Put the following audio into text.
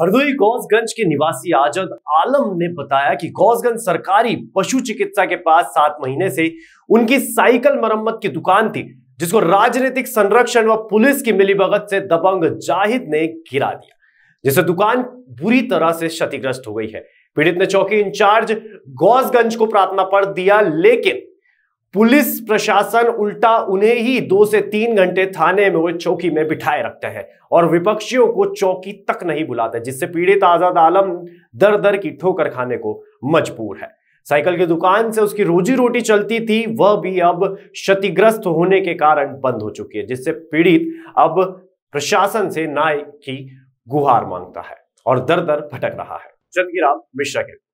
हरदोई गौसगंज के निवासी आजद आलम ने बताया कि गौसगंज सरकारी पशु चिकित्सा के पास सात महीने से उनकी साइकिल मरम्मत की दुकान थी जिसको राजनीतिक संरक्षण व पुलिस की मिलीभगत से दबंग जाहिद ने गिरा दिया जिससे दुकान बुरी तरह से क्षतिग्रस्त हो गई है पीड़ित ने चौकी इंचार्ज गौसगंज को प्रार्थना पढ़ दिया लेकिन पुलिस प्रशासन उल्टा उन्हें ही दो से तीन घंटे थाने में वे चौकी में बिठाए रखते हैं और विपक्षियों को चौकी तक नहीं बुलाते जिससे पीड़ित आजाद आलम दर दर की ठोकर खाने को मजबूर है साइकिल की दुकान से उसकी रोजी रोटी चलती थी वह भी अब क्षतिग्रस्त होने के कारण बंद हो चुकी है जिससे पीड़ित अब प्रशासन से न्याय की गुहार मांगता है और दर दर भटक रहा है चंदगी मिश्रा के